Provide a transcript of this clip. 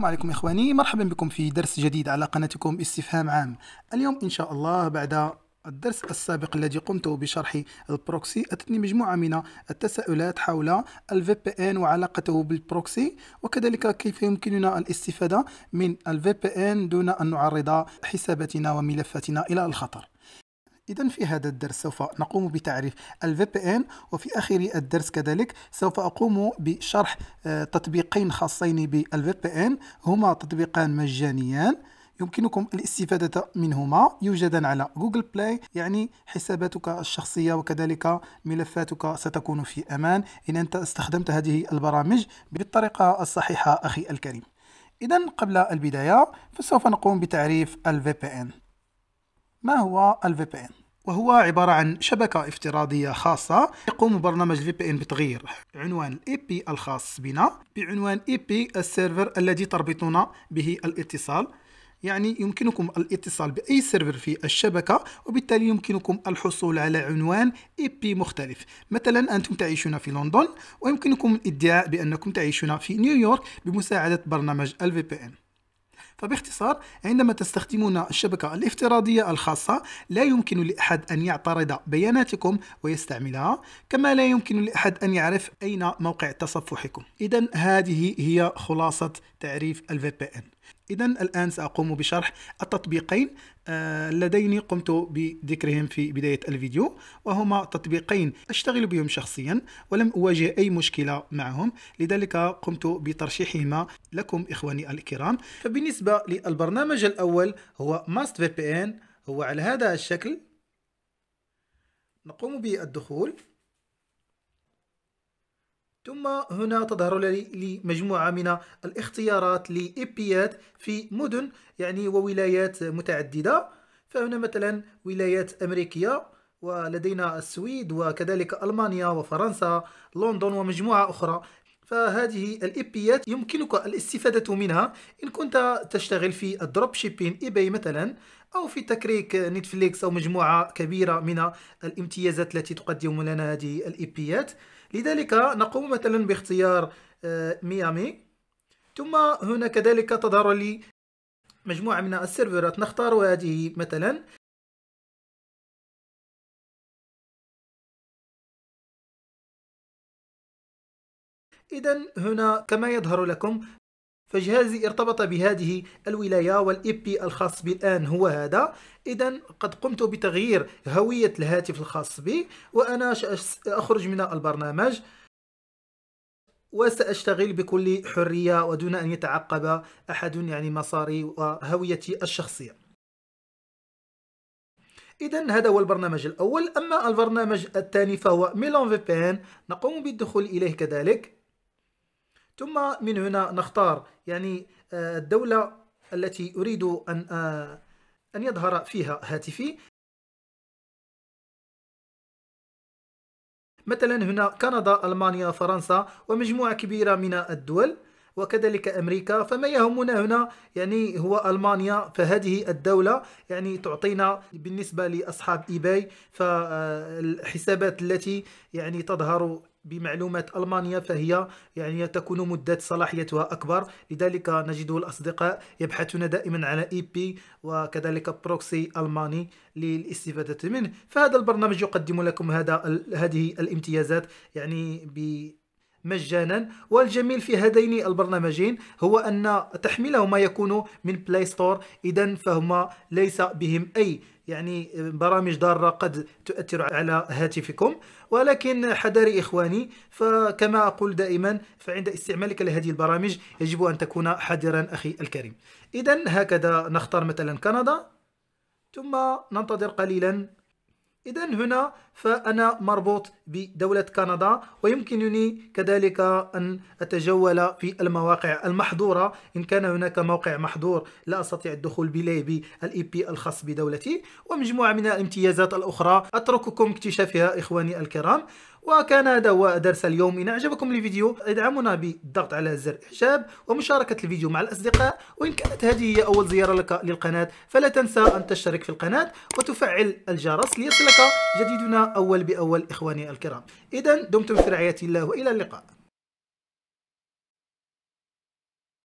السلام عليكم إخواني مرحبا بكم في درس جديد على قناتكم استفهام عام اليوم إن شاء الله بعد الدرس السابق الذي قمت بشرح البروكسي أتتني مجموعة من التساؤلات حول الفي بي ان وعلاقته بالبروكسي وكذلك كيف يمكننا الاستفادة من الفي بي ان دون أن نعرض حساباتنا وملفاتنا إلى الخطر إذا في هذا الدرس سوف نقوم بتعريف الـ VPN وفي آخر الدرس كذلك سوف أقوم بشرح آه، تطبيقين خاصين بالـ VPN هما تطبيقان مجانيان يمكنكم الاستفادة منهما يوجدان على جوجل بلاي يعني حساباتك الشخصية وكذلك ملفاتك ستكون في أمان إن أنت استخدمت هذه البرامج بالطريقة الصحيحة أخي الكريم إذا قبل البداية فسوف نقوم بتعريف الـ VPN ما هو الفي بي ان؟ وهو عبارة عن شبكة افتراضية خاصة يقوم برنامج الفي بي ان بتغيير عنوان الاي بي الخاص بنا بعنوان اي بي السيرفر الذي تربطنا به الاتصال يعني يمكنكم الاتصال بأي سيرفر في الشبكة وبالتالي يمكنكم الحصول على عنوان اي بي مختلف مثلا أنتم تعيشون في لندن ويمكنكم الادعاء بأنكم تعيشون في نيويورك بمساعدة برنامج الفي بي ان فباختصار عندما تستخدمون الشبكة الافتراضية الخاصة لا يمكن لأحد أن يعترض بياناتكم ويستعملها كما لا يمكن لأحد أن يعرف أين موقع تصفحكم إذا هذه هي خلاصة تعريف الـ VPN إذا الآن سأقوم بشرح التطبيقين اللذين آه، قمت بذكرهم في بداية الفيديو وهما تطبيقين أشتغل بهم شخصيا ولم أواجه أي مشكلة معهم لذلك قمت بترشيحهما لكم إخواني الكرام فبالنسبة للبرنامج الأول هو ماست في بي إن هو على هذا الشكل نقوم بالدخول ثم هنا تظهر لي مجموعة من الاختيارات لإبيات في مدن يعني وولايات متعددة فهنا مثلا ولايات أمريكية ولدينا السويد وكذلك ألمانيا وفرنسا لندن ومجموعة أخرى فهذه الإبيات يمكنك الاستفادة منها إن كنت تشتغل في الدروب شيبين إيباي مثلا أو في تكريك نتفليكس أو مجموعة كبيرة من الامتيازات التي تقدم لنا هذه الإبيات لذلك نقوم مثلا باختيار آه، ميامي ثم هنا كذلك تظهر لي مجموعة من السيرفرات نختار هذه مثلا إذا هنا كما يظهر لكم فجهازي ارتبط بهذه الولاية والإبي الخاص بي الآن هو هذا إذا قد قمت بتغيير هوية الهاتف الخاص بي وأنا سأخرج من البرنامج وسأشتغل بكل حرية ودون أن يتعقب أحد يعني مصاري وهويتي الشخصية إذا هذا هو البرنامج الأول أما البرنامج الثاني فهو ميلون في بين نقوم بالدخول إليه كذلك ثم من هنا نختار يعني آه، الدولة التي أريد أن آه، أن يظهر فيها هاتفي مثلا هنا كندا ألمانيا فرنسا ومجموعة كبيرة من الدول وكذلك أمريكا فما يهمنا هنا يعني هو ألمانيا فهذه الدولة يعني تعطينا بالنسبة لأصحاب إيباي فالحسابات التي يعني تظهر بمعلومات ألمانيا فهي يعني تكون مدة صلاحيتها أكبر لذلك نجد الأصدقاء يبحثون دائما على إي بي وكذلك بروكسي ألماني للاستفادة منه فهذا البرنامج يقدم لكم هذا هذه الامتيازات يعني ب مجانا والجميل في هذين البرنامجين هو أن تحميلهما يكون من بلاي ستور إذا فهما ليس بهم أي يعني برامج ضارة قد تؤثر على هاتفكم ولكن حذاري إخواني فكما أقول دائما فعند استعمالك لهذه البرامج يجب أن تكون حذرا أخي الكريم إذا هكذا نختار مثلا كندا ثم ننتظر قليلا إذا هنا فأنا مربوط بدولة كندا ويمكنني كذلك أن أتجول في المواقع المحظورة إن كان هناك موقع محظور لا أستطيع الدخول إليه بالاي بي الخاص بدولتي ومجموعة من الامتيازات الأخرى أترككم اكتشافها إخواني الكرام وكان هذا هو درس اليوم إن أعجبكم الفيديو ادعمونا بالضغط على زر إعجاب ومشاركة الفيديو مع الأصدقاء وإن كانت هذه هي أول زيارة لك للقناة فلا تنسى أن تشترك في القناة وتفعل الجرس ليصلك الحلقة جديدنا أول بأول إخواني الكرام إذا دمتم في رعاية الله وإلى اللقاء